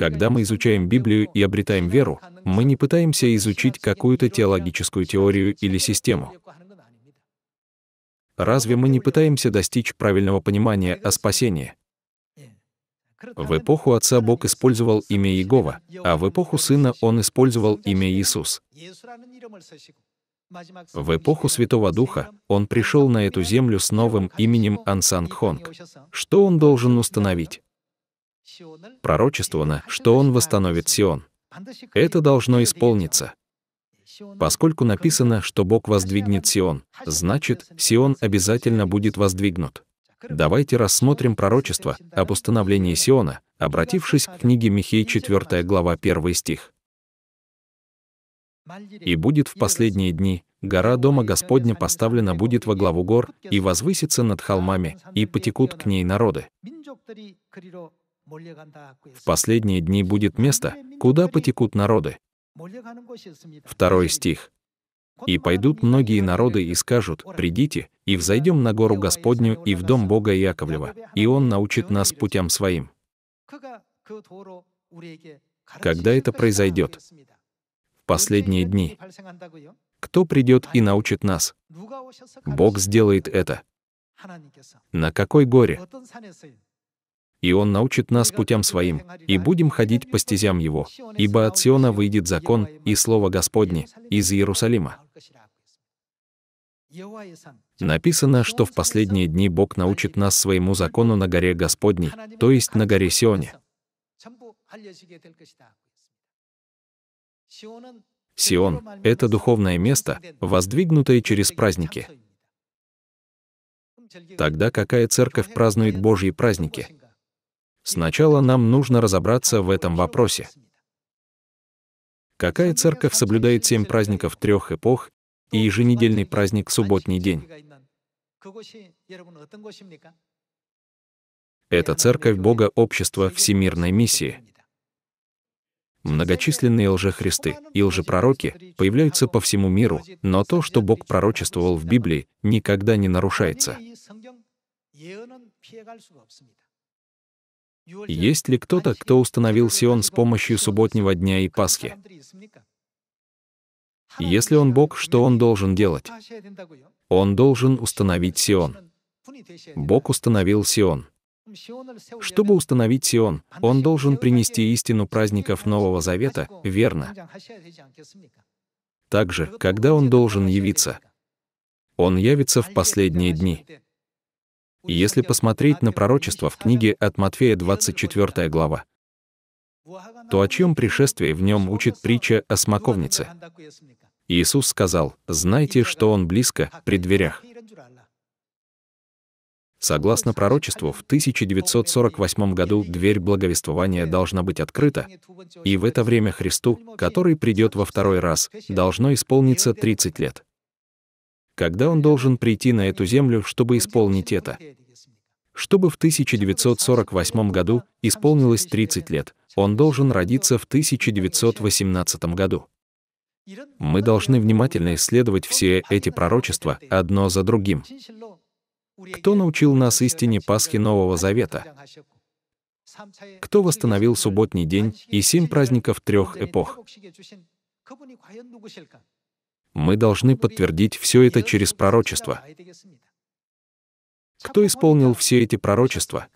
Когда мы изучаем Библию и обретаем веру, мы не пытаемся изучить какую-то теологическую теорию или систему. Разве мы не пытаемся достичь правильного понимания о спасении? В эпоху Отца Бог использовал имя Иегова, а в эпоху Сына Он использовал имя Иисус. В эпоху Святого Духа он пришел на эту землю с новым именем Ансанг Хонг. Что он должен установить? Пророчествовано, что Он восстановит Сион. Это должно исполниться. Поскольку написано, что Бог воздвигнет Сион, значит, Сион обязательно будет воздвигнут. Давайте рассмотрим пророчество об установлении Сиона, обратившись к книге Михей 4 глава 1 стих. «И будет в последние дни, гора Дома Господня поставлена будет во главу гор, и возвысится над холмами, и потекут к ней народы». В последние дни будет место, куда потекут народы. Второй стих. «И пойдут многие народы и скажут, «Придите, и взойдем на гору Господню и в дом Бога Яковлева, и Он научит нас путям Своим». Когда это произойдет? В последние дни. Кто придет и научит нас? Бог сделает это. На какой горе? и Он научит нас путям Своим, и будем ходить по стезям Его, ибо от Сиона выйдет закон и Слово Господне из Иерусалима». Написано, что в последние дни Бог научит нас своему закону на горе Господней, то есть на горе Сионе. Сион — это духовное место, воздвигнутое через праздники. Тогда какая церковь празднует Божьи праздники? Сначала нам нужно разобраться в этом вопросе. Какая церковь соблюдает семь праздников трех эпох и еженедельный праздник субботний день? Это церковь Бога общества всемирной миссии. Многочисленные лжехристы и лжепророки появляются по всему миру, но то, что Бог пророчествовал в Библии, никогда не нарушается. Есть ли кто-то, кто установил Сион с помощью субботнего дня и Пасхи? Если он Бог, что он должен делать? Он должен установить Сион. Бог установил Сион. Чтобы установить Сион, он должен принести истину праздников Нового Завета, верно? Также, когда он должен явиться? Он явится в последние дни. И если посмотреть на пророчество в книге от Матфея 24 глава, то о чем пришествие в нем учит притча о смоковнице? Иисус сказал, «Знайте, что он близко, при дверях». Согласно пророчеству, в 1948 году дверь благовествования должна быть открыта, и в это время Христу, который придет во второй раз, должно исполниться 30 лет когда он должен прийти на эту землю, чтобы исполнить это. Чтобы в 1948 году исполнилось 30 лет, он должен родиться в 1918 году. Мы должны внимательно исследовать все эти пророчества одно за другим. Кто научил нас истине Пасхи Нового Завета? Кто восстановил субботний день и семь праздников трех эпох? Мы должны подтвердить все это через пророчество. Кто исполнил все эти пророчества?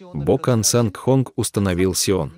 Бог Ансанг Хонг установил Сион.